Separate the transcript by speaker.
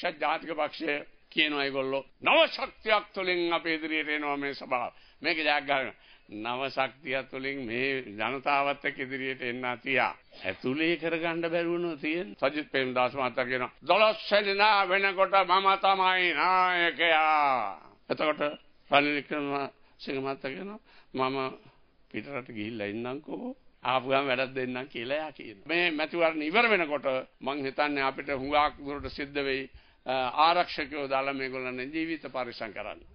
Speaker 1: ප්‍රාදේශීය ජාතික පක්ෂය කියන අයගොල්ලෝ නව ශක්තියක් තුලින් අපේ ඉදිරියට එනවා මේ සභාව. මේක ජයක් ගන්න. නව ශක්තිය තුලින් මේ ජනතාවත් එක්ක ඉදිරියට එන්න තියා. ඇතුලේ කරගන්න බැරුණා තියෙන සජිත් ප්‍රේමදාස මහත්තයා කියනවා. 12 සෙනෙනා වෙනකොට මම තමයි නායකයා. එතකොට රනිල් වික්‍රමසිංහ මහත්තයා කියනවා මම පිටරට ගිහිල්ලා ඉන්නම්කෝ ආපු ගමන් වැඩක් දෙන්නම් කියලා එයා කියනවා. මේ මැතිවරණ ඉවර වෙනකොට මං හිතන්නේ අපිට හුඟක් දුරට සිද්ධ වෙයි ආරක්ෂකයෝ දාලා මේගොල්ලන් ජීවිත පරිසම් කරන්නේ.